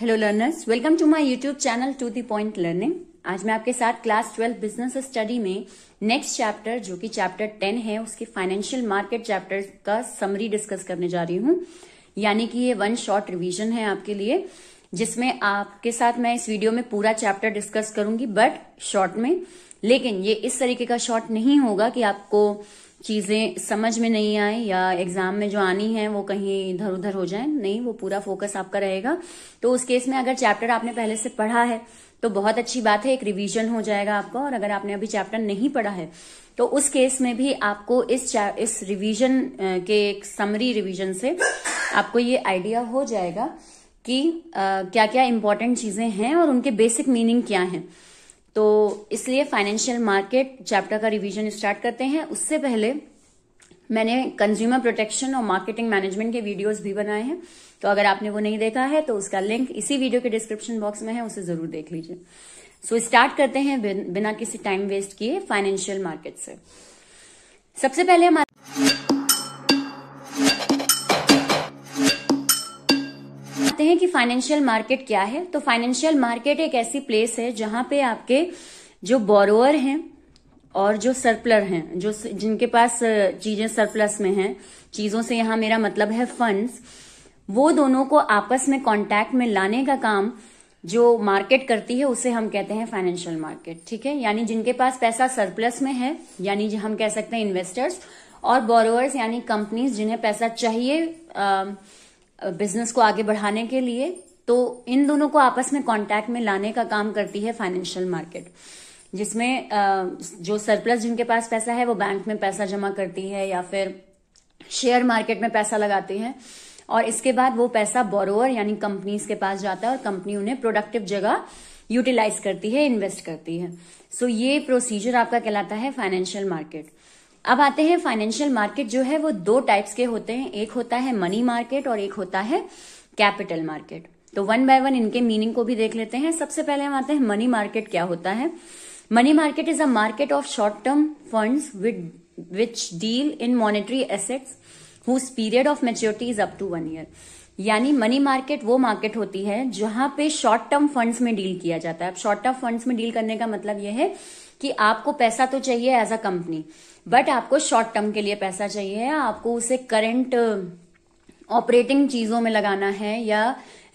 hello learners welcome to my YouTube channel to the point learning आज मैं आपके साथ क्लास ट्वेल्व बिजनेस स्टडी में नेक्स्ट चैप्टर जो कि चैप्टर टेन है उसके फाइनेंशियल मार्केट चैप्टर का समरी डिस्कस करने जा रही हूं यानी कि ये वन शॉर्ट रिवीजन है आपके लिए जिसमें आपके साथ मैं इस वीडियो में पूरा चैप्टर डिस्कस करूंगी बट शॉर्ट में लेकिन ये इस तरीके का शॉर्ट नहीं होगा कि आपको चीज़ें समझ में नहीं आए या एग्ज़ाम में जो आनी है वो कहीं इधर उधर हो जाए नहीं वो पूरा फोकस आपका रहेगा तो उस केस में अगर चैप्टर आपने पहले से पढ़ा है तो बहुत अच्छी बात है एक रिवीजन हो जाएगा आपका और अगर आपने अभी चैप्टर नहीं पढ़ा है तो उस केस में भी आपको इस इस रिवीजन के एक समरी रिवीजन से आपको ये आइडिया हो जाएगा कि क्या क्या इंपॉर्टेंट चीज़ें हैं और उनके बेसिक मीनिंग क्या हैं तो इसलिए फाइनेंशियल मार्केट चैप्टर का रिवीजन स्टार्ट करते हैं उससे पहले मैंने कंज्यूमर प्रोटेक्शन और मार्केटिंग मैनेजमेंट के वीडियोस भी बनाए हैं तो अगर आपने वो नहीं देखा है तो उसका लिंक इसी वीडियो के डिस्क्रिप्शन बॉक्स में है उसे जरूर देख लीजिए सो so, स्टार्ट करते हैं बिना किसी टाइम वेस्ट किए फाइनेंशियल मार्केट से सबसे पहले हमारे जानते हैं कि फाइनेंशियल मार्केट क्या है तो फाइनेंशियल मार्केट एक ऐसी प्लेस है जहां पे आपके जो बोरोअर हैं और जो सरप्लर हैं जो जिनके पास चीजें सरप्लस में हैं चीजों से यहां मेरा मतलब है फंड्स वो दोनों को आपस में कांटेक्ट में लाने का काम जो मार्केट करती है उसे हम कहते हैं फाइनेंशियल मार्केट ठीक है यानी जिनके पास पैसा सरप्लस में है यानी हम कह सकते हैं इन्वेस्टर्स और बोरोअर्स यानी कंपनीज जिन्हें पैसा चाहिए आ, बिजनेस को आगे बढ़ाने के लिए तो इन दोनों को आपस में कांटेक्ट में लाने का काम करती है फाइनेंशियल मार्केट जिसमें जो सरप्लस जिनके पास पैसा है वो बैंक में पैसा जमा करती है या फिर शेयर मार्केट में पैसा लगाती है और इसके बाद वो पैसा बोरोवर यानी कंपनीज के पास जाता है और कंपनी उन्हें प्रोडक्टिव जगह यूटिलाइज करती है इन्वेस्ट करती है सो so, ये प्रोसीजर आपका कहलाता है फाइनेंशियल मार्केट अब आते हैं फाइनेंशियल मार्केट जो है वो दो टाइप्स के होते हैं एक होता है मनी मार्केट और एक होता है कैपिटल मार्केट तो वन बाय वन इनके मीनिंग को भी देख लेते हैं सबसे पहले हम आते हैं मनी मार्केट क्या होता है money market is a market of short term funds with which deal in monetary assets whose period of maturity is up to one year यानी मनी मार्केट वो मार्केट होती है जहां पे शॉर्ट टर्म फंड्स में डील किया जाता है अब शॉर्ट टर्म फंड्स में डील करने का मतलब यह है कि आपको पैसा तो चाहिए एज अ कंपनी बट आपको शॉर्ट टर्म के लिए पैसा चाहिए आपको उसे करंट ऑपरेटिंग uh, चीजों में लगाना है या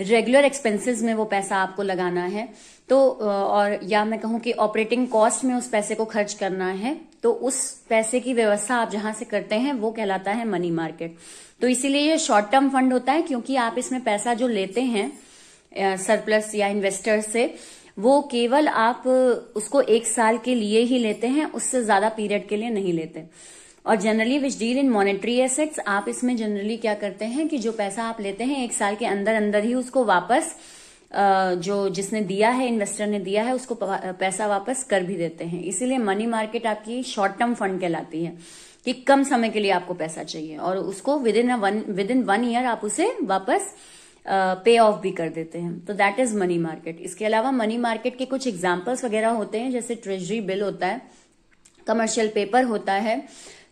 रेगुलर एक्सपेंसेस में वो पैसा आपको लगाना है तो uh, और या मैं कहूं कि ऑपरेटिंग कॉस्ट में उस पैसे को खर्च करना है तो उस पैसे की व्यवस्था आप जहां से करते हैं वो कहलाता है मनी मार्केट तो इसीलिए ये शॉर्ट टर्म फंड होता है क्योंकि आप इसमें पैसा जो लेते हैं सरप्लस uh, या इन्वेस्टर्स से वो केवल आप उसको एक साल के लिए ही लेते हैं उससे ज्यादा पीरियड के लिए नहीं लेते और generally which deal in monetary assets आप इसमें जनरली क्या करते हैं कि जो पैसा आप लेते हैं एक साल के अंदर अंदर ही उसको वापस जो जिसने दिया है इन्वेस्टर ने दिया है उसको पैसा वापस कर भी देते हैं इसीलिए मनी मार्केट आपकी शॉर्ट टर्म फंड कहलाती है कि कम समय के लिए आपको पैसा चाहिए और उसको within within one year आप उसे वापस पे ऑफ भी कर देते हैं तो दैट इज मनी मार्केट इसके अलावा मनी मार्केट के कुछ एग्जाम्पल्स वगैरह होते हैं जैसे ट्रेजरी बिल होता है कमर्शियल पेपर होता है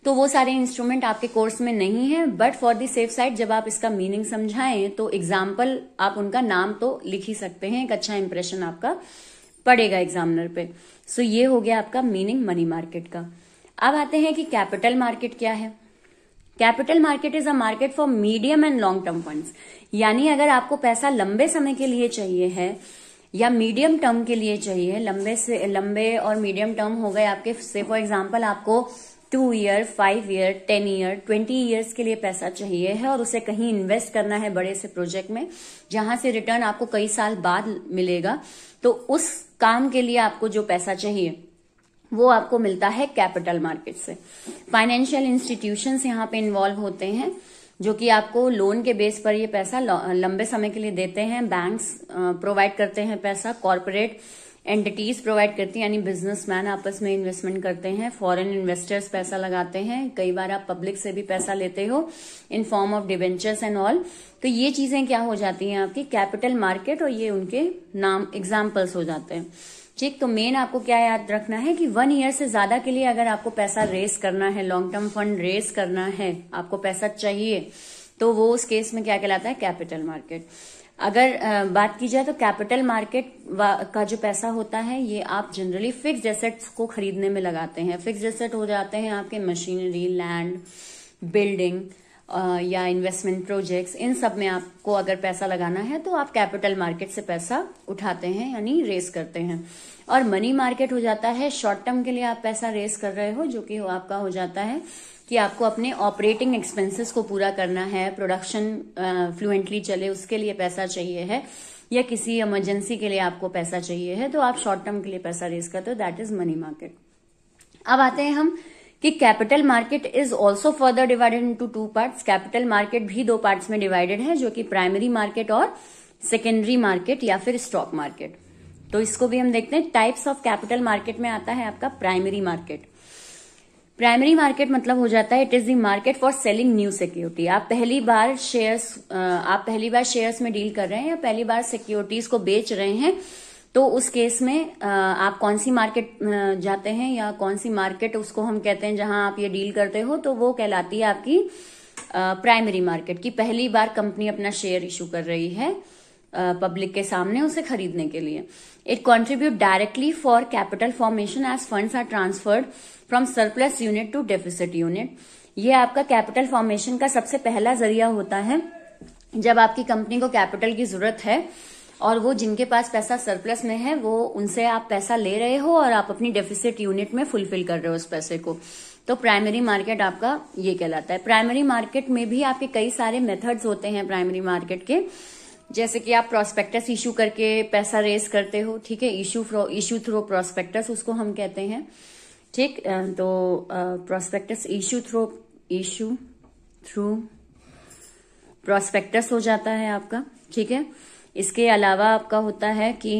तो वो सारे इंस्ट्रूमेंट आपके कोर्स में नहीं है but for the safe side जब आप इसका मीनिंग समझाएं तो एग्जाम्पल आप उनका नाम तो लिख ही सकते हैं एक अच्छा इंप्रेशन आपका पड़ेगा एग्जामिनर पे सो so, ये हो गया आपका मीनिंग मनी मार्केट का अब आते हैं कि कैपिटल मार्केट क्या है capital market is a market for medium and long term funds यानी अगर आपको पैसा लंबे समय के लिए चाहिए है या मीडियम टर्म के लिए चाहिए लंबे से लंबे और मीडियम टर्म हो गए आपके से फॉर एग्जाम्पल आपको two year five year ten year twenty years के लिए पैसा चाहिए है और उसे कहीं इन्वेस्ट करना है बड़े से प्रोजेक्ट में जहां से रिटर्न आपको कई साल बाद मिलेगा तो उस काम के लिए आपको जो पैसा चाहिए वो आपको मिलता है कैपिटल मार्केट से फाइनेंशियल इंस्टीट्यूशंस यहाँ पे इन्वॉल्व होते हैं जो कि आपको लोन के बेस पर ये पैसा लंबे समय के लिए देते हैं बैंक्स प्रोवाइड करते हैं पैसा कॉरपोरेट एंटिटीज प्रोवाइड करती हैं यानी बिजनेसमैन आपस में इन्वेस्टमेंट करते हैं फॉरेन इन्वेस्टर्स पैसा लगाते हैं कई बार आप पब्लिक से भी पैसा लेते हो in form of debentures and all तो ये चीजें क्या हो जाती हैं आपकी कैपिटल मार्केट और ये उनके नाम एग्जाम्पल्स हो जाते हैं ठीक तो मेन आपको क्या याद रखना है कि वन ईयर से ज्यादा के लिए अगर आपको पैसा रेस करना है लॉन्ग टर्म फंड रेस करना है आपको पैसा चाहिए तो वो उस केस में क्या कहलाता है कैपिटल मार्केट अगर बात की जाए तो कैपिटल मार्केट का जो पैसा होता है ये आप जनरली फिक्स एसेट्स को खरीदने में लगाते हैं फिक्स एसेट हो जाते हैं आपके मशीनरी लैंड बिल्डिंग या इन्वेस्टमेंट प्रोजेक्ट्स इन सब में आपको अगर पैसा लगाना है तो आप कैपिटल मार्केट से पैसा उठाते हैं यानी रेस करते हैं और मनी मार्केट हो जाता है शॉर्ट टर्म के लिए आप पैसा रेस कर रहे हो जो कि आपका हो जाता है कि आपको अपने ऑपरेटिंग एक्सपेंसेस को पूरा करना है प्रोडक्शन फ्लुएंटली चले उसके लिए पैसा चाहिए है या किसी इमरजेंसी के लिए आपको पैसा चाहिए है तो आप शॉर्ट टर्म के लिए पैसा रेस करते हो दैट इज मनी मार्केट अब आते हैं हम कि capital market is also further divided into two parts capital market भी दो पार्ट्स में डिवाइडेड है जो कि प्राइमरी मार्केट और सेकेंडरी मार्केट या फिर स्टॉक मार्केट तो इसको भी हम देखते हैं टाइप्स ऑफ कैपिटल मार्केट में आता है आपका प्राइमरी मार्केट प्राइमरी मार्केट मतलब हो जाता है it is the market for selling new security आप पहली बार शेयर्स आप पहली बार शेयर्स में डील कर रहे हैं या पहली बार सिक्योरिटीज को बेच रहे हैं तो उस केस में आप कौन सी मार्केट जाते हैं या कौन सी मार्केट उसको हम कहते हैं जहां आप ये डील करते हो तो वो कहलाती है आपकी प्राइमरी मार्केट की पहली बार कंपनी अपना शेयर इशू कर रही है पब्लिक के सामने उसे खरीदने के लिए it contribute directly for capital formation as fund are transferred from surplus unit to deficit unit ये आपका कैपिटल फॉर्मेशन का सबसे पहला जरिया होता है जब आपकी कंपनी को कैपिटल की जरूरत है और वो जिनके पास पैसा सरप्लस में है वो उनसे आप पैसा ले रहे हो और आप अपनी डेफिसिट यूनिट में फुलफिल कर रहे हो उस पैसे को तो प्राइमरी मार्केट आपका ये कहलाता है प्राइमरी मार्केट में भी आपके कई सारे मेथड्स होते हैं प्राइमरी मार्केट के जैसे कि आप प्रोस्पेक्टस इशू करके पैसा रेस करते हो ठीक है इशू इशू थ्रो प्रोस्पेक्टस उसको हम कहते हैं ठीक तो prospectus issue through issue through prospectus हो जाता है आपका ठीक है इसके अलावा आपका होता है कि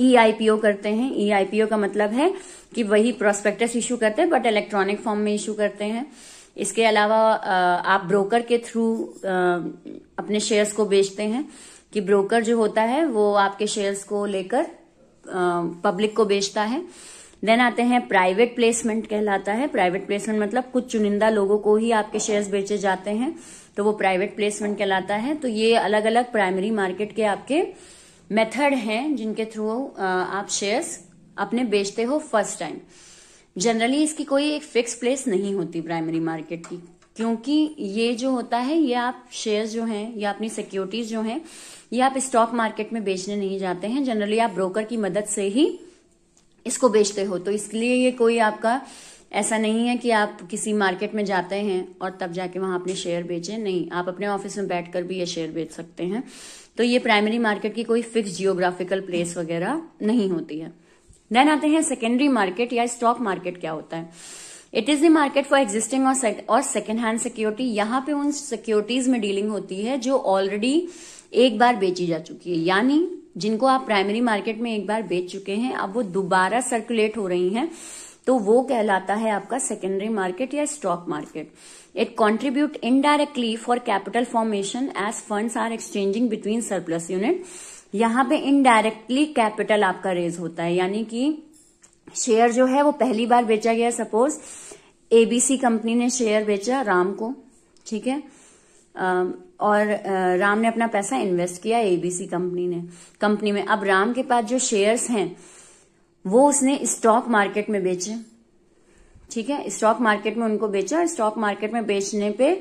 ई e करते हैं ई e का मतलब है कि वही प्रोस्पेक्टस इशू करते हैं बट इलेक्ट्रॉनिक फॉर्म में इशू करते हैं इसके अलावा आप ब्रोकर के थ्रू अपने शेयर्स को बेचते हैं कि ब्रोकर जो होता है वो आपके शेयर्स को लेकर पब्लिक को बेचता है देन आते हैं प्राइवेट प्लेसमेंट कहलाता है प्राइवेट प्लेसमेंट मतलब कुछ चुनिंदा लोगों को ही आपके शेयर्स बेचे जाते हैं तो वो प्राइवेट प्लेसमेंट कहलाता है तो ये अलग अलग प्राइमरी मार्केट के आपके मेथड हैं जिनके थ्रू आप शेयर्स अपने बेचते हो फर्स्ट टाइम जनरली इसकी कोई एक फिक्स प्लेस नहीं होती प्राइमरी मार्केट की क्योंकि ये जो होता है ये आप शेयर्स जो हैं या अपनी सिक्योरिटीज जो हैं ये आप स्टॉक मार्केट में बेचने नहीं जाते हैं जनरली आप ब्रोकर की मदद से ही इसको बेचते हो तो इसके लिए ये कोई आपका ऐसा नहीं है कि आप किसी मार्केट में जाते हैं और तब जाके वहां अपने शेयर बेचें नहीं आप अपने ऑफिस में बैठकर भी ये शेयर बेच सकते हैं तो ये प्राइमरी मार्केट की कोई फिक्स जियोग्राफिकल प्लेस वगैरह नहीं होती है देन आते हैं सेकेंडरी मार्केट या स्टॉक मार्केट क्या होता है it is the market for existing और सेकेंड हैंड सिक्योरिटी यहां पे उन सिक्योरिटीज में डीलिंग होती है जो ऑलरेडी एक बार बेची जा चुकी है यानी जिनको आप प्राइमरी मार्केट में एक बार बेच चुके हैं अब वो दोबारा सर्कुलेट हो रही हैं तो वो कहलाता है आपका सेकेंडरी मार्केट या stock market it contribute indirectly for capital formation as fund are exchanging between surplus unit यहाँ पे इनडायरेक्टली कैपिटल आपका रेज होता है यानी कि शेयर जो है वो पहली बार बेचा गया सपोज एबीसी कंपनी ने शेयर बेचा राम को ठीक है और राम ने अपना पैसा इन्वेस्ट किया एबीसी कंपनी ने कंपनी में अब राम के पास जो शेयर्स हैं वो उसने स्टॉक मार्केट में बेचे ठीक है स्टॉक मार्केट में उनको बेचा और स्टॉक मार्केट में बेचने पे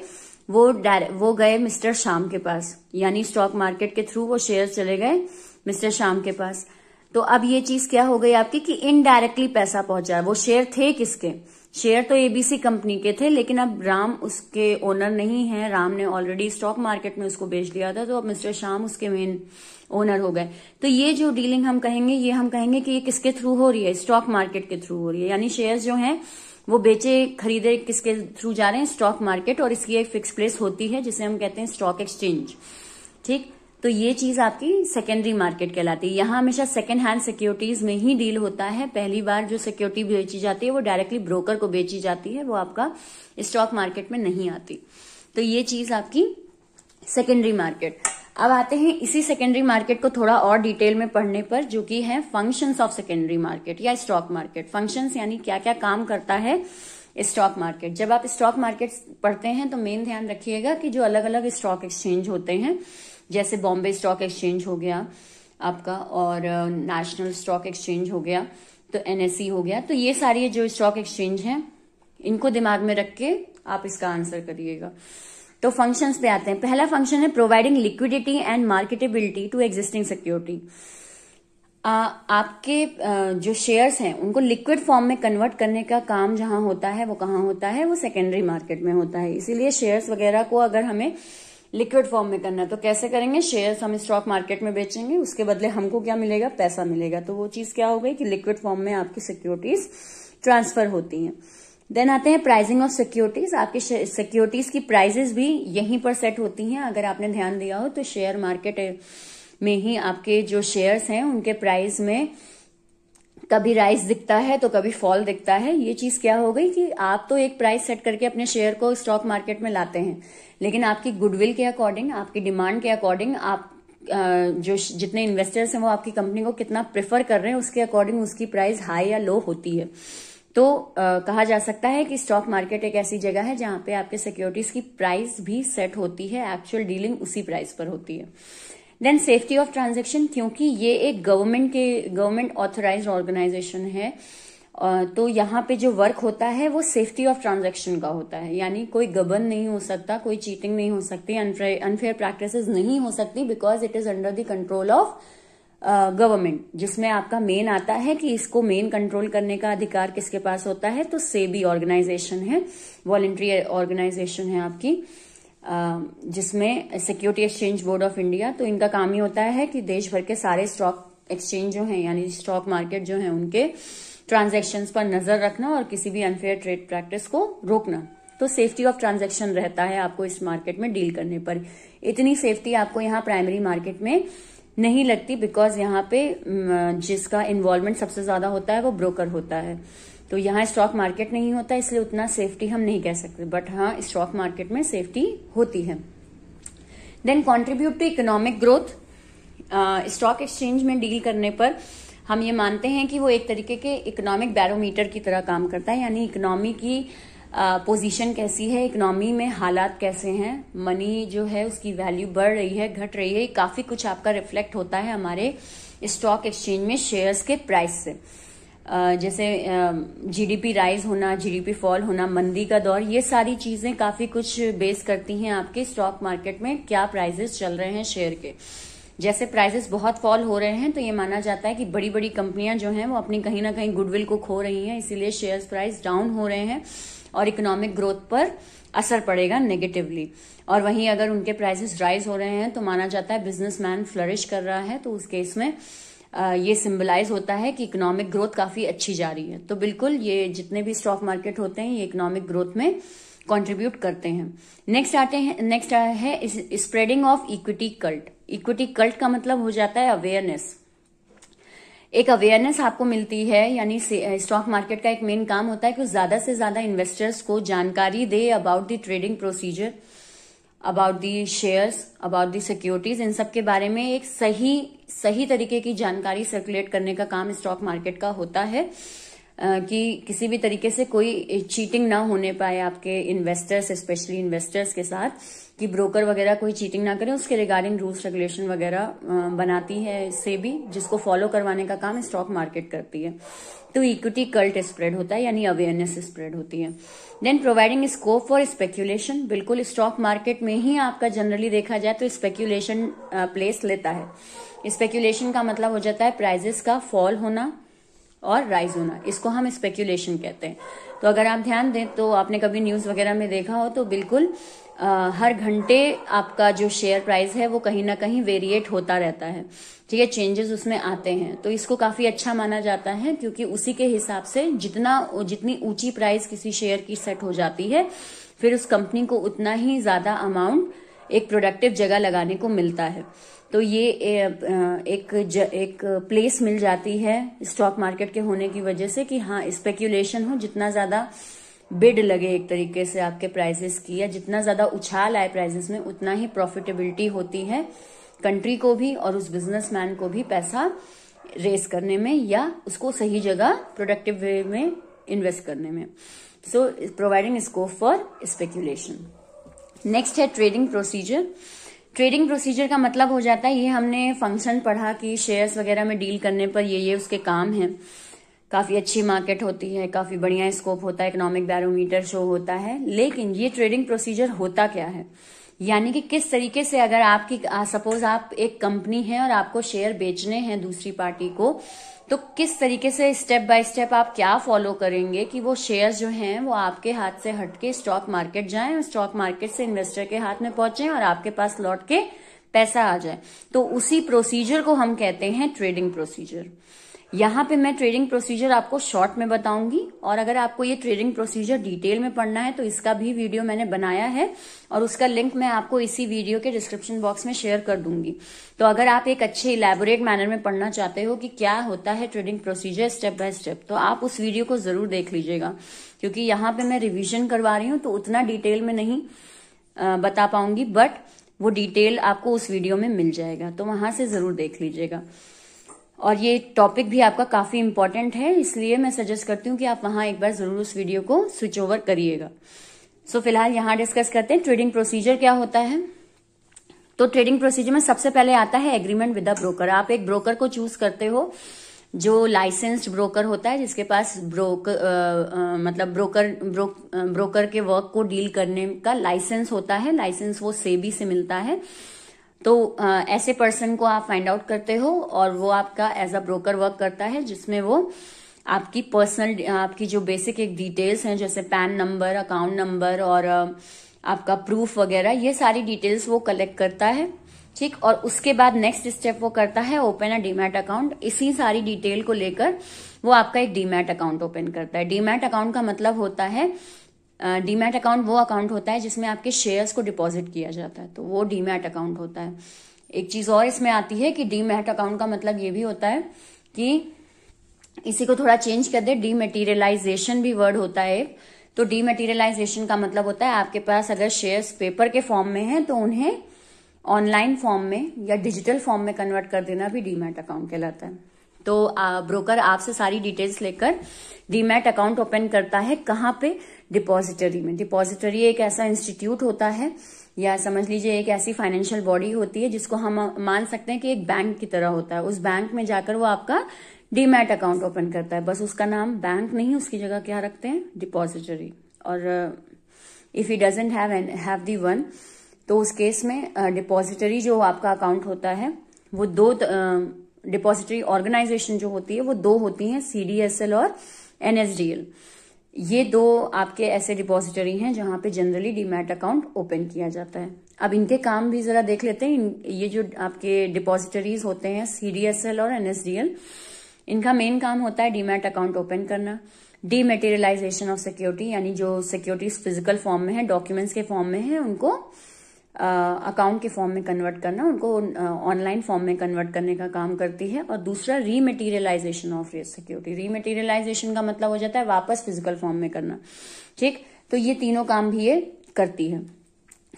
वो वो गए मिस्टर शाम के पास यानी स्टॉक मार्केट के थ्रू वो शेयर चले गए मिस्टर शाम के पास तो अब ये चीज क्या हो गई आपकी कि इनडायरेक्टली पैसा पहुंचा वो शेयर थे किसके शेयर तो एबीसी कंपनी के थे लेकिन अब राम उसके ओनर नहीं है राम ने ऑलरेडी स्टॉक मार्केट में उसको बेच दिया था तो अब मिस्टर शाम उसके मेन ओनर हो गए तो ये जो डीलिंग हम कहेंगे ये हम कहेंगे कि ये किसके थ्रू हो रही है स्टॉक मार्केट के थ्रू हो रही है यानी शेयर जो है वो बेचे खरीदे किसके थ्रू जा रहे हैं स्टॉक मार्केट और इसकी एक फिक्स प्लेस होती है जिसे हम कहते हैं स्टॉक एक्सचेंज ठीक तो ये चीज आपकी सेकेंडरी मार्केट कहलाती है यहाँ हमेशा सेकेंड हैंड सिक्योरिटीज में ही डील होता है पहली बार जो सिक्योरिटी बेची जाती है वो डायरेक्टली ब्रोकर को बेची जाती है वो आपका स्टॉक मार्केट में नहीं आती तो ये चीज आपकी सेकेंडरी मार्केट अब आते हैं इसी सेकेंडरी मार्केट को थोड़ा और डिटेल में पढ़ने पर जो कि है फंक्शंस ऑफ सेकेंडरी मार्केट या स्टॉक मार्केट फंक्शंस यानी क्या क्या काम करता है स्टॉक मार्केट जब आप स्टॉक मार्केट पढ़ते हैं तो मेन ध्यान रखिएगा कि जो अलग अलग स्टॉक एक्सचेंज होते हैं जैसे बॉम्बे स्टॉक एक्सचेंज हो गया आपका और नेशनल स्टॉक एक्सचेंज हो गया तो एनएससी e हो गया तो ये सारी जो स्टॉक एक्सचेंज हैं इनको दिमाग में रख के आप इसका आंसर करिएगा तो फंक्शंस पे आते हैं पहला फंक्शन है providing liquidity and marketability to existing security आपके आ, जो शेयर्स हैं उनको लिक्विड फॉर्म में कन्वर्ट करने का काम जहां होता है वो कहाँ होता है वो सेकेंडरी मार्केट में होता है इसीलिए शेयर्स वगैरह को अगर हमें लिक्विड फॉर्म में करना है तो कैसे करेंगे शेयर्स हम स्टॉक मार्केट में बेचेंगे उसके बदले हमको क्या मिलेगा पैसा मिलेगा तो वो चीज क्या हो गई कि लिक्विड फॉर्म में आपकी सिक्योरिटीज ट्रांसफर होती हैं देन आते हैं प्राइसिंग ऑफ सिक्योरिटीज आपकी सिक्योरिटीज की प्राइजेस भी यहीं पर सेट होती हैं अगर आपने ध्यान दिया हो तो शेयर मार्केट में ही आपके जो शेयर्स हैं उनके प्राइस में कभी राइज दिखता है तो कभी फॉल दिखता है ये चीज क्या हो गई कि आप तो एक प्राइस सेट करके अपने शेयर को स्टॉक मार्केट में लाते हैं लेकिन आपकी गुडविल के अकॉर्डिंग आपकी डिमांड के अकॉर्डिंग आप जो जितने इन्वेस्टर्स हैं वो आपकी कंपनी को कितना प्रेफर कर रहे हैं उसके अकॉर्डिंग उसकी प्राइस हाई या लो होती है तो आ, कहा जा सकता है कि स्टॉक मार्केट एक ऐसी जगह है जहां पे आपके सिक्योरिटीज की प्राइस भी सेट होती है एक्चुअल डीलिंग उसी प्राइस पर होती है देन सेफ्टी ऑफ ट्रांजेक्शन क्योंकि ये एक गवर्नमेंट के गवर्नमेंट ऑथराइज ऑर्गेनाइजेशन है तो यहाँ पे जो वर्क होता है वो सेफ्टी ऑफ ट्रांजैक्शन का होता है यानी कोई गबन नहीं हो सकता कोई चीटिंग नहीं हो सकती अनफेयर प्रैक्टिस नहीं हो सकती because it is under the control of government जिसमें आपका मेन आता है कि इसको मेन कंट्रोल करने का अधिकार किसके पास होता है तो सेबी ऑर्गेनाइजेशन है वॉलेंट्री ऑर्गेनाइजेशन है आपकी जिसमें security exchange board of India तो इनका काम ही होता है कि देश भर के सारे स्टॉक एक्सचेंज जो है यानी स्टॉक मार्केट जो है उनके ट्रांजेक्शन पर नजर रखना और किसी भी अनफेयर ट्रेड प्रैक्टिस को रोकना तो सेफ्टी ऑफ ट्रांजेक्शन रहता है आपको इस मार्केट में डील करने पर इतनी सेफ्टी आपको यहाँ प्राइमरी मार्केट में नहीं लगती बिकॉज यहाँ पे जिसका इन्वॉल्वमेंट सबसे ज्यादा होता है वो ब्रोकर होता है तो यहाँ स्टॉक मार्केट नहीं होता इसलिए उतना सेफ्टी हम नहीं कह सकते बट हाँ स्टॉक मार्केट में सेफ्टी होती है then contribute to economic growth stock exchange में डील करने पर हम ये मानते हैं कि वो एक तरीके के इकोनॉमिक बैरोमीटर की तरह काम करता है यानी इकोनॉमी की पोजीशन कैसी है इकोनॉमी में हालात कैसे हैं मनी जो है उसकी वैल्यू बढ़ रही है घट रही है काफ़ी कुछ आपका रिफ्लेक्ट होता है हमारे स्टॉक एक्सचेंज में शेयर्स के प्राइस से जैसे जीडीपी राइज होना जीडीपी फॉल होना मंदी का दौर ये सारी चीजें काफी कुछ बेस करती हैं आपके स्टॉक मार्केट में क्या प्राइजेस चल रहे हैं शेयर के जैसे प्राइसेस बहुत फॉल हो रहे हैं तो ये माना जाता है कि बड़ी बड़ी कंपनियां जो हैं वो अपनी कहीं ना कहीं गुडविल को खो रही हैं इसीलिए शेयर्स प्राइस डाउन हो रहे हैं और इकोनॉमिक ग्रोथ पर असर पड़ेगा नेगेटिवली और वहीं अगर उनके प्राइसेस राइज हो रहे हैं तो माना जाता है बिजनेसमैन फ्लरिश कर रहा है तो उस केस में ये सिंबलाइज होता है कि इकोनॉमिक ग्रोथ काफी अच्छी जा रही है तो बिल्कुल ये जितने भी स्टॉक मार्केट होते हैं ये इकोनॉमिक ग्रोथ में कंट्रीब्यूट करते हैं नेक्स्ट आते हैं नेक्स्ट है spreading of equity cult equity cult का मतलब हो जाता है अवेयरनेस एक अवेयरनेस आपको मिलती है यानी स्टॉक मार्केट का एक मेन काम होता है कि ज्यादा से ज्यादा इन्वेस्टर्स को जानकारी दे about the trading procedure about the shares about the securities इन सब के बारे में एक सही सही तरीके की जानकारी सर्कुलेट करने का काम स्टॉक मार्केट का होता है कि किसी भी तरीके से कोई चीटिंग ना होने पाए आपके इन्वेस्टर्स स्पेशली इन्वेस्टर्स के साथ कि ब्रोकर वगैरह कोई चीटिंग ना करें उसके रिगार्डिंग रूल्स रेगुलेशन वगैरह बनाती है से भी जिसको फॉलो करवाने का काम स्टॉक मार्केट करती है तो इक्विटी कल्ट स्प्रेड होता है यानी अवेयरनेस स्प्रेड होती है then providing scope for speculation बिल्कुल स्टॉक मार्केट में ही आपका जनरली देखा जाए तो स्पेक्यूलेशन प्लेस लेता है स्पेक्यूलेशन का मतलब हो जाता है प्राइजेस का फॉल होना और राइज होना इसको हम स्पेक्यूलेशन कहते हैं तो अगर आप ध्यान दें तो आपने कभी न्यूज वगैरह में देखा हो तो बिल्कुल हर घंटे आपका जो शेयर प्राइस है वो कहीं ना कहीं वेरिएट होता रहता है ठीक है चेंजेस उसमें आते हैं तो इसको काफी अच्छा माना जाता है क्योंकि उसी के हिसाब से जितना जितनी ऊंची प्राइस किसी शेयर की सेट हो जाती है फिर उस कंपनी को उतना ही ज्यादा अमाउंट एक प्रोडक्टिव जगह लगाने को मिलता है तो ये एक ज, एक प्लेस मिल जाती है स्टॉक मार्केट के होने की वजह से कि हाँ स्पेक्यूलेशन हो जितना ज्यादा बिड लगे एक तरीके से आपके प्राइजेस की या जितना ज्यादा उछाल आए प्राइजेस में उतना ही प्रॉफिटेबिलिटी होती है कंट्री को भी और उस बिजनेसमैन को भी पैसा रेस करने में या उसको सही जगह प्रोडक्टिव वे में इन्वेस्ट करने में so providing scope for speculation next है ट्रेडिंग प्रोसीजर ट्रेडिंग प्रोसीजर का मतलब हो जाता है ये हमने फंक्शन पढ़ा कि शेयर्स वगैरह में डील करने पर ये ये उसके काम हैं काफ़ी अच्छी मार्केट होती है काफ़ी बढ़िया स्कोप होता है इकोनॉमिक बैरोमीटर शो होता है लेकिन ये ट्रेडिंग प्रोसीजर होता क्या है यानी कि किस तरीके से अगर आपकी सपोज आप एक कंपनी है और आपको शेयर बेचने हैं दूसरी पार्टी को तो किस तरीके से स्टेप बाय स्टेप आप क्या फॉलो करेंगे कि वो शेयर्स जो हैं वो आपके हाथ से हटके स्टॉक मार्केट जाएं और स्टॉक मार्केट से इन्वेस्टर के हाथ में पहुंचे और आपके पास लौट के पैसा आ जाए तो उसी प्रोसीजर को हम कहते हैं ट्रेडिंग प्रोसीजर यहाँ पे मैं ट्रेडिंग प्रोसीजर आपको शॉर्ट में बताऊंगी और अगर आपको ये ट्रेडिंग प्रोसीजर डिटेल में पढ़ना है तो इसका भी वीडियो मैंने बनाया है और उसका लिंक मैं आपको इसी वीडियो के डिस्क्रिप्शन बॉक्स में शेयर कर दूंगी तो अगर आप एक अच्छे इलेबोरेट मैनर में पढ़ना चाहते हो कि क्या होता है trading procedure step by step तो आप उस वीडियो को जरूर देख लीजिएगा क्योंकि यहाँ पे मैं रिविजन करवा रही हूँ तो उतना डिटेल में नहीं बता पाऊंगी बट वो डिटेल आपको उस वीडियो में मिल जाएगा तो वहां से जरूर देख लीजिएगा और ये टॉपिक भी आपका काफ़ी इंपॉर्टेंट है इसलिए मैं सजेस्ट करती हूँ कि आप वहां एक बार ज़रूर उस वीडियो को स्विच ओवर करिएगा सो so, फिलहाल यहाँ डिस्कस करते हैं ट्रेडिंग प्रोसीजर क्या होता है तो ट्रेडिंग प्रोसीजर में सबसे पहले आता है एग्रीमेंट विद अ ब्रोकर आप एक ब्रोकर को चूज करते हो जो लाइसेंस्ड ब्रोकर होता है जिसके पास ब्रोकर आ, आ, मतलब ब्रोकर ब्रो, ब्रोकर के वर्क को डील करने का लाइसेंस होता है लाइसेंस वो सेबी से मिलता है तो ऐसे पर्सन को आप फाइंड आउट करते हो और वो आपका एज अ ब्रोकर वर्क करता है जिसमें वो आपकी पर्सनल आपकी जो बेसिक एक डिटेल्स हैं जैसे पैन नंबर अकाउंट नंबर और आपका प्रूफ वगैरह ये सारी डिटेल्स वो कलेक्ट करता है ठीक और उसके बाद नेक्स्ट स्टेप वो करता है ओपन अ डीमैट अकाउंट इसी सारी डिटेल को लेकर वो आपका एक डीमैट अकाउंट ओपन करता है डीमैट अकाउंट का मतलब होता है डीमैट अकाउंट वो अकाउंट होता है जिसमें आपके शेयर्स को डिपॉजिट किया जाता है तो वो डीमैट अकाउंट होता है एक चीज और इसमें आती है कि डीमैट अकाउंट का मतलब ये भी होता है कि इसी को थोड़ा चेंज कर दे डीमेटीरियलाइजेशन भी वर्ड होता है तो डीमेटीरियलाइजेशन का मतलब होता है आपके पास अगर शेयर्स पेपर के फॉर्म में है तो उन्हें ऑनलाइन फॉर्म में या डिजिटल फॉर्म में कन्वर्ट कर देना भी डीमैट अकाउंट कहलाता है तो ब्रोकर आपसे सारी डिटेल्स लेकर डीमैट अकाउंट ओपन करता है कहाँ पे डिपॉजिटरी में डिपॉजिटरी एक ऐसा इंस्टीट्यूट होता है या समझ लीजिए एक ऐसी फाइनेंशियल बॉडी होती है जिसको हम मान सकते हैं कि एक बैंक की तरह होता है उस बैंक में जाकर वो आपका डीमैट अकाउंट ओपन करता है बस उसका नाम बैंक नहीं उसकी जगह क्या रखते हैं डिपॉजिटरी और if he doesn't have have the one तो उस केस में डिपॉजिटरी uh, जो आपका अकाउंट होता है वो दो डिपॉजिटरी uh, ऑर्गेनाइजेशन जो होती है वो दो होती हैं सीडीएसएल और एनएसडीएल ये दो आपके ऐसे डिपॉजिटरी हैं जहां पे जनरली डीमैट अकाउंट ओपन किया जाता है अब इनके काम भी जरा देख लेते हैं ये जो आपके डिपॉजिटरीज होते हैं सीडीएसएल और एनएसडीएल इनका मेन काम होता है डीमैट अकाउंट ओपन करना डीमेटेरियलाइजेशन ऑफ सिक्योरिटी यानी जो सिक्योरिटीज फिजिकल फॉर्म में है डॉक्यूमेंट्स के फॉर्म में है उनको अकाउंट के फॉर्म में कन्वर्ट करना उनको ऑनलाइन फॉर्म में कन्वर्ट करने का काम करती है और दूसरा रीमेटीरियलाइजेशन ऑफ सिक्योरिटी रीमेटीरियलाइजेशन का मतलब हो जाता है वापस फिजिकल फॉर्म में करना ठीक तो ये तीनों काम भी ये करती है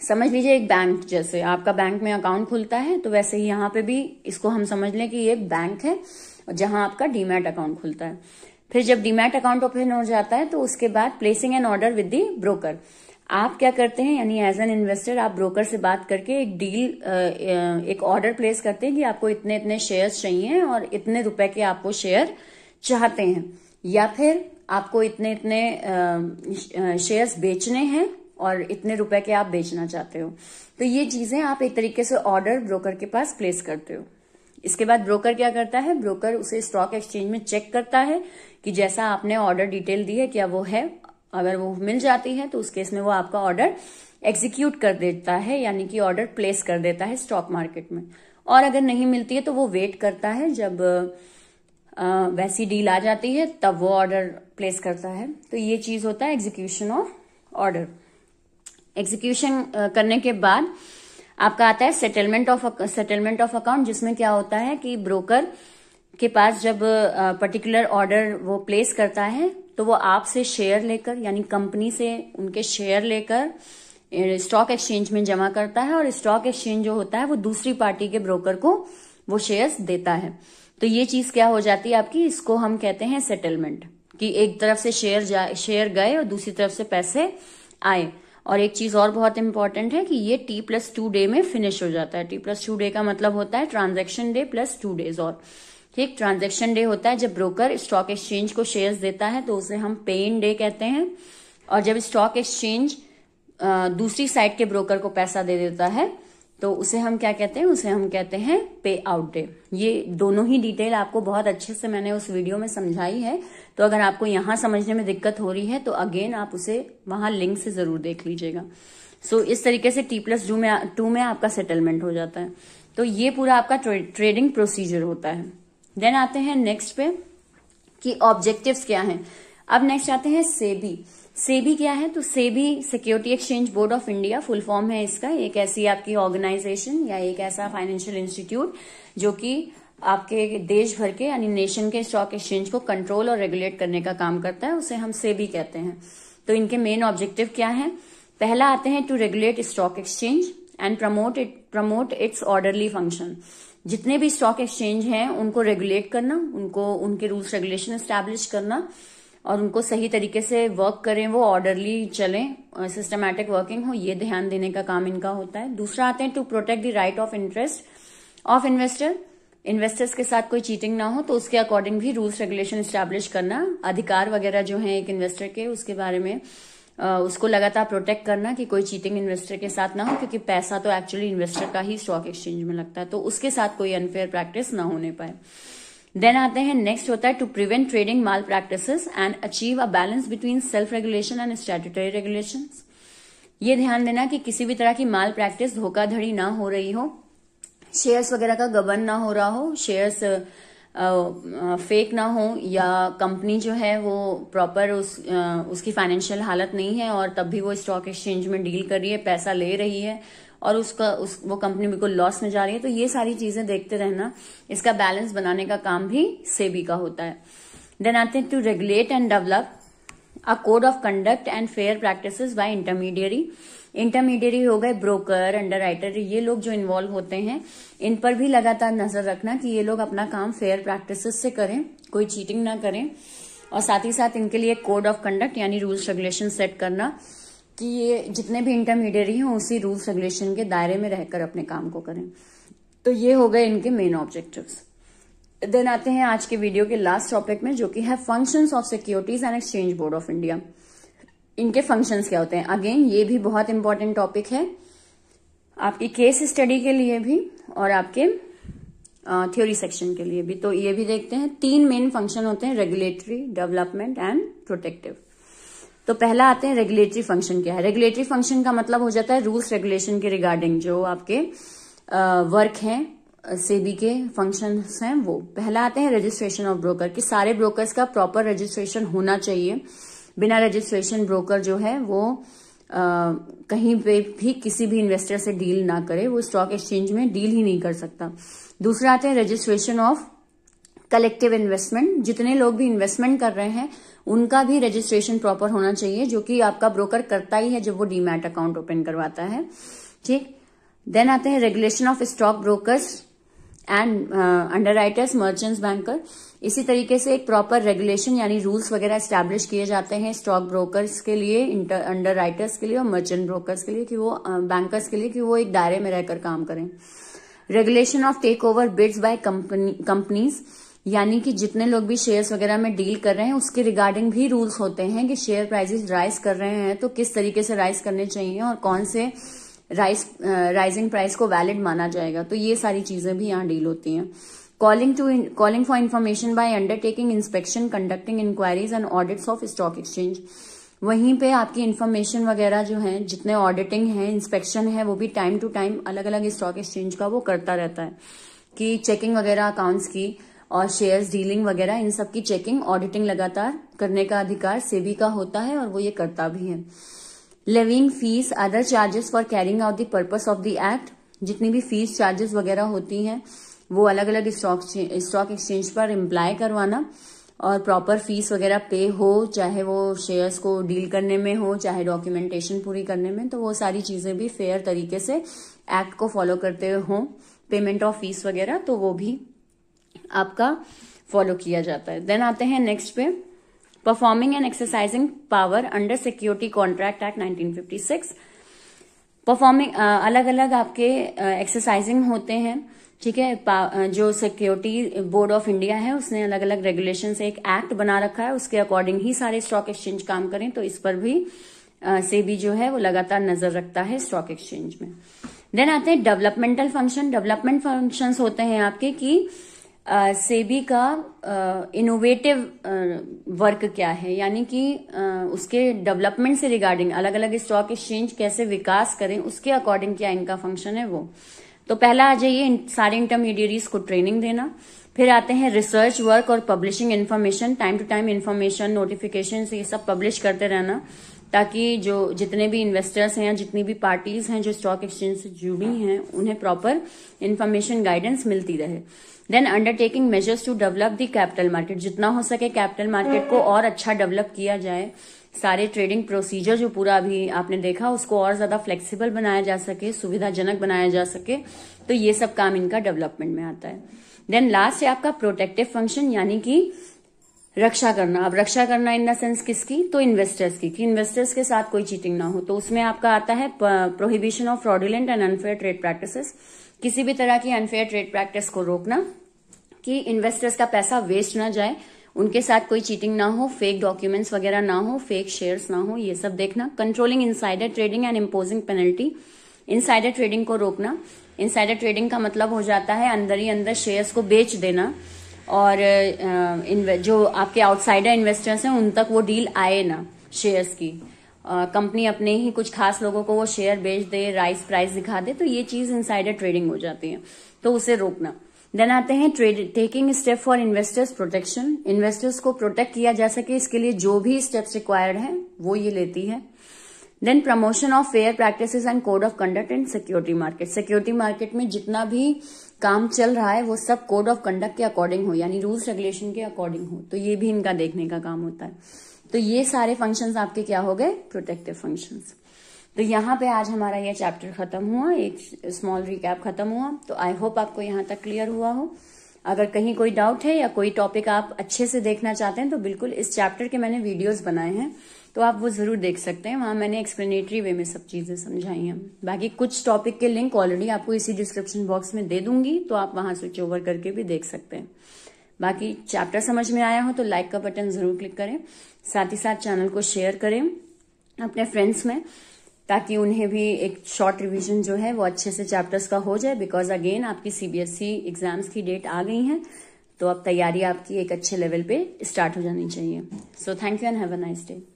समझ लीजिए एक बैंक जैसे आपका बैंक में अकाउंट खुलता है तो वैसे ही यहाँ पे भी इसको हम समझ लें कि ये बैंक है जहां आपका डीमैट अकाउंट खुलता है फिर जब डीमैट अकाउंट ओपन हो जाता है तो उसके बाद placing an order with the broker आप क्या करते हैं यानी एज एन इन्वेस्टर आप ब्रोकर से बात करके एक डील एक ऑर्डर प्लेस करते हैं कि आपको इतने इतने शेयर्स चाहिए और इतने रुपए के आपको शेयर चाहते हैं या फिर आपको इतने इतने शेयर्स बेचने हैं और इतने रुपए के आप बेचना चाहते हो तो ये चीजें आप एक तरीके से ऑर्डर ब्रोकर के पास प्लेस करते हो इसके बाद ब्रोकर क्या करता है ब्रोकर उसे स्टॉक एक्सचेंज में चेक करता है कि जैसा आपने ऑर्डर डिटेल दी है क्या वो है अगर वो मिल जाती है तो उस केस में वो आपका ऑर्डर एग्जीक्यूट कर देता है यानी कि ऑर्डर प्लेस कर देता है स्टॉक मार्केट में और अगर नहीं मिलती है तो वो वेट करता है जब आ, वैसी डील आ जाती है तब वो ऑर्डर प्लेस करता है तो ये चीज होता है एग्जीक्यूशन ऑफ ऑर्डर एग्जीक्यूशन करने के बाद आपका आता है settlement of settlement of account जिसमें क्या होता है कि ब्रोकर के पास जब पर्टिकुलर ऑर्डर वो प्लेस करता है तो वो आपसे शेयर लेकर यानी कंपनी से उनके शेयर लेकर स्टॉक एक्सचेंज में जमा करता है और स्टॉक एक्सचेंज जो होता है वो दूसरी पार्टी के ब्रोकर को वो शेयर्स देता है तो ये चीज क्या हो जाती है आपकी इसको हम कहते हैं सेटलमेंट कि एक तरफ से शेयर शेयर गए और दूसरी तरफ से पैसे आए और एक चीज और बहुत इंपॉर्टेंट है कि ये टी प्लस टू डे में फिनिश हो जाता है टी प्लस टू डे का मतलब होता है transaction day plus two days और ठीक ट्रांजेक्शन डे होता है जब ब्रोकर स्टॉक एक्सचेंज को शेयर्स देता है तो उसे हम पेन डे कहते हैं और जब स्टॉक एक्सचेंज दूसरी साइड के ब्रोकर को पैसा दे देता है तो उसे हम क्या कहते हैं उसे हम कहते हैं पे आउट डे ये दोनों ही डिटेल आपको बहुत अच्छे से मैंने उस वीडियो में समझाई है तो अगर आपको यहां समझने में दिक्कत हो रही है तो अगेन आप उसे वहां लिंक से जरूर देख लीजिएगा सो so, इस तरीके से टी प्लस टू में टू में आपका सेटलमेंट हो जाता है तो ये पूरा आपका ट्रे, ट्रेडिंग प्रोसीजर होता है देन आते हैं नेक्स्ट पे कि ऑब्जेक्टिव्स क्या हैं अब नेक्स्ट आते हैं सेबी सेबी क्या है तो SEBI security exchange board of India full form है इसका एक ऐसी आपकी ऑर्गेनाइजेशन या एक ऐसा फाइनेंशियल इंस्टीट्यूट जो कि आपके देश भर के यानी नेशन के स्टॉक एक्सचेंज को कंट्रोल और रेगुलेट करने का काम करता है उसे हम सेबी कहते हैं तो इनके मेन ऑब्जेक्टिव क्या है पहला आते हैं to regulate stock exchange and promote it promote its orderly function जितने भी स्टॉक एक्सचेंज हैं उनको रेगुलेट करना उनको उनके रूल्स रेगुलेशन एस्टेब्लिश करना और उनको सही तरीके से वर्क करें वो ऑर्डरली चलें सिस्टमैटिक वर्किंग हो ये ध्यान देने का काम इनका होता है दूसरा आते हैं to protect the right of interest of investor investors के साथ कोई चीटिंग ना हो तो उसके अकॉर्डिंग भी रूल्स रेगुलेशन एस्टेब्लिश करना अधिकार वगैरह जो है एक इन्वेस्टर के उसके बारे में उसको लगातार प्रोटेक्ट करना कि कोई चीटिंग इन्वेस्टर के साथ ना हो क्योंकि पैसा तो एक्चुअली इन्वेस्टर का ही स्टॉक एक्सचेंज में लगता है तो उसके साथ कोई अनफेयर प्रैक्टिस ना होने पाए देन आते हैं नेक्स्ट होता है to prevent trading malpractice and achieve a balance between self regulation and statutory regulation ये ध्यान देना कि किसी भी तरह की माल प्रैक्टिस धोखाधड़ी ना हो रही हो शेयर्स वगैरह का गबन ना हो रहा हो शेयर्स फेक ना हो या कंपनी जो है वो प्रॉपर उस उसकी फाइनेंशियल हालत नहीं है और तब भी वो स्टॉक एक्सचेंज में डील कर रही है पैसा ले रही है और उसका उस वो कंपनी बिल्कुल लॉस में जा रही है तो ये सारी चीजें देखते रहना इसका बैलेंस बनाने का काम भी सेबी का होता है देन आते हैं to regulate and develop a code of conduct and fair practice by intermediary intermediary हो गए ब्रोकर अंडरराइटर ये लोग जो इन्वॉल्व होते हैं इन पर भी लगातार नजर रखना कि ये लोग अपना काम फेयर प्रैक्टिस से करें कोई चीटिंग ना करें और साथ ही साथ इनके लिए कोड ऑफ कंडक्ट यानी रूल्स रेगुलेशन सेट करना कि ये जितने भी इंटरमीडिएटरी हों उसी रूल्स रेगुलेशन के दायरे में रहकर अपने काम को करें तो ये हो गए इनके मेन ऑब्जेक्टिव्स देन आते हैं आज के वीडियो के लास्ट टॉपिक में जो कि है functions of securities and exchange board of India इनके फंक्शंस क्या होते हैं अगेन ये भी बहुत इंपॉर्टेंट टॉपिक है आपकी केस स्टडी के लिए भी और आपके थ्योरी सेक्शन के लिए भी तो ये भी देखते हैं तीन मेन फंक्शन होते हैं रेगुलेटरी डेवलपमेंट एंड प्रोटेक्टिव तो पहला आते हैं रेगुलेटरी फंक्शन क्या है रेगुलेटरी फंक्शन का मतलब हो जाता है रूल्स रेगुलेशन के रिगार्डिंग जो आपके वर्क हैं सेबी के फंक्शन हैं वो पहला आते हैं रजिस्ट्रेशन ऑफ ब्रोकर कि सारे ब्रोकर्स का प्रॉपर रजिस्ट्रेशन होना चाहिए बिना रजिस्ट्रेशन ब्रोकर जो है वो आ, कहीं पे भी किसी भी इन्वेस्टर से डील ना करे वो स्टॉक एक्सचेंज में डील ही नहीं कर सकता दूसरा आता है रजिस्ट्रेशन ऑफ कलेक्टिव इन्वेस्टमेंट जितने लोग भी इन्वेस्टमेंट कर रहे हैं उनका भी रजिस्ट्रेशन प्रॉपर होना चाहिए जो कि आपका ब्रोकर करता ही है जब वो डीमैट अकाउंट ओपन करवाता है ठीक देन आते हैं regulation of stock brokers and underwriters merchants banker इसी तरीके से एक प्रॉपर रेगुलेशन यानी रूल्स वगैरह स्टैब्लिश किए जाते हैं स्टॉक ब्रोकर्स के लिए अंडर राइटर्स के लिए और मर्चेंट ब्रोकर्स के लिए कि वो बैंकर्स uh, के लिए कि वो एक दायरे में रहकर काम करें regulation of takeover bids by companies यानी कि जितने लोग भी शेयर्स वगैरह में डील कर रहे हैं उसके रिगार्डिंग भी रूल्स होते हैं कि शेयर प्राइजेस राइज कर रहे हैं तो किस तरीके से राइज करने चाहिए और कौन से राइस राइजिंग प्राइस को वैलिड माना जाएगा तो ये सारी चीजें भी यहाँ डील होती हैं calling to calling for information by undertaking inspection conducting inquiries and audits of stock exchange वहीं पे आपकी इन्फॉर्मेशन वगैरह जो है जितने ऑडिटिंग है इंस्पेक्शन है वो भी टाइम टू टाइम अलग अलग स्टॉक एक्सचेंज का वो करता रहता है कि चेकिंग वगैरह अकाउंट्स की और शेयर्स डीलिंग वगैरह इन सब की चेकिंग ऑडिटिंग लगातार करने का अधिकार सेबी का होता है और वो ये करता भी है levying fees other charges for carrying out the purpose of the act जितनी भी फीस चार्जेस वगैरह होती हैं वो अलग अलग स्टॉक स्टॉक एक्सचेंज पर इम्प्लाई करवाना और प्रॉपर फीस वगैरह पे हो चाहे वो शेयर्स को डील करने में हो चाहे डॉक्यूमेंटेशन पूरी करने में तो वो सारी चीज़ें भी फेयर तरीके से एक्ट को फॉलो करते हों पेमेंट ऑफ फीस वगैरह तो वो भी आपका फॉलो किया जाता है देन आते हैं नेक्स्ट पे performing and exercising power under security contract act 1956 performing अलग अलग आपके एक्सरसाइजिंग uh, होते हैं ठीक है uh, जो सिक्योरिटी बोर्ड ऑफ इंडिया है उसने अलग अलग रेगुलेशन से एक एक्ट बना रखा है उसके अकॉर्डिंग ही सारे स्टॉक एक्सचेंज काम करें तो इस पर भी uh, से भी जो है वो लगातार नजर रखता है स्टॉक एक्सचेंज में देन आते हैं डेवलपमेंटल फंक्शन डेवलपमेंट फंक्शंस होते हैं आपके की सेबी का इनोवेटिव वर्क क्या है यानी कि उसके डेवलपमेंट से रिगार्डिंग अलग अलग स्टॉक एक्सचेंज कैसे विकास करें उसके अकॉर्डिंग क्या इनका फंक्शन है वो तो पहला आ जाइए सारे इंटरमीडिएटरीज को ट्रेनिंग देना फिर आते हैं रिसर्च वर्क और publishing information time to time information notification ये सब पब्लिश करते रहना ताकि जो जितने भी इन्वेस्टर्स हैं या जितनी भी पार्टीज हैं जो स्टॉक एक्सचेंज से जुड़ी हैं उन्हें प्रॉपर इन्फॉर्मेशन गाइडेंस मिलती रहे then undertaking measures to develop the capital market जितना हो सके कैपिटल मार्केट को और अच्छा डेवलप किया जाए सारे ट्रेडिंग प्रोसीजर जो पूरा अभी आपने देखा उसको और ज्यादा फ्लेक्सिबल बनाया जा सके सुविधाजनक बनाया जा सके तो ये सब काम इनका डेवलपमेंट में आता है देन लास्ट है आपका प्रोटेक्टिव फंक्शन यानी कि रक्षा करना अब रक्षा करना इन द सेंस किसकी तो इन्वेस्टर्स की कि इन्वेस्टर्स के साथ कोई चीटिंग ना हो तो उसमें आपका आता है prohibition of fraudulent and unfair trade practices किसी भी तरह की अनफेयर ट्रेड प्रैक्टिस को रोकना कि इन्वेस्टर्स का पैसा वेस्ट ना जाए उनके साथ कोई चीटिंग ना हो फेक डॉक्यूमेंट्स वगैरह ना हो फेक शेयर्स ना हो ये सब देखना controlling insider trading and imposing penalty insider trading को रोकना इनसाइडर ट्रेडिंग का मतलब हो जाता है अंदर ही अंदर शेयर्स को बेच देना और जो आपके आउटसाइडर इन्वेस्टर्स हैं उन तक वो डील आए ना शेयर्स की कंपनी अपने ही कुछ खास लोगों को वो शेयर बेच दे राइस प्राइस दिखा दे तो ये चीज इनसाइडर ट्रेडिंग हो जाती है तो उसे रोकना देन आते हैं trade taking step for investors protection investors को प्रोटेक्ट किया जा सके इसके लिए जो भी स्टेप्स रिक्वायर्ड है वो ये लेती है then promotion of fair practice and code of conduct in security market security market में जितना भी काम चल रहा है वो सब कोड ऑफ कंडक्ट के अकॉर्डिंग हो यानी रूल्स रेगुलेशन के अकॉर्डिंग हो तो ये भी इनका देखने का काम होता है तो ये सारे फंक्शंस आपके क्या हो गए प्रोटेक्टिव फंक्शंस तो यहाँ पे आज हमारा ये चैप्टर खत्म हुआ एक स्मॉल रिकैप खत्म हुआ तो आई होप आपको यहाँ तक क्लियर हुआ हो अगर कहीं कोई डाउट है या कोई टॉपिक आप अच्छे से देखना चाहते हैं तो बिल्कुल इस चैप्टर के मैंने वीडियोस बनाए हैं तो आप वो जरूर देख सकते हैं वहां मैंने एक्सप्लेनेटरी वे में सब चीजें समझाई हैं बाकी कुछ टॉपिक के लिंक ऑलरेडी आपको इसी डिस्क्रिप्शन बॉक्स में दे दूंगी तो आप वहां स्विच ओवर करके भी देख सकते हैं बाकी चैप्टर समझ में आया हो तो लाइक का बटन जरूर क्लिक करें साथ ही साथ चैनल को शेयर करें अपने फ्रेंड्स में ताकि उन्हें भी एक शॉर्ट रिवीजन जो है वो अच्छे से चैप्टर्स का हो जाए बिकॉज अगेन आपकी सीबीएसई एग्जाम्स e की डेट आ गई है तो अब तैयारी आपकी एक अच्छे लेवल पे स्टार्ट हो जानी चाहिए so thank you and have a nice day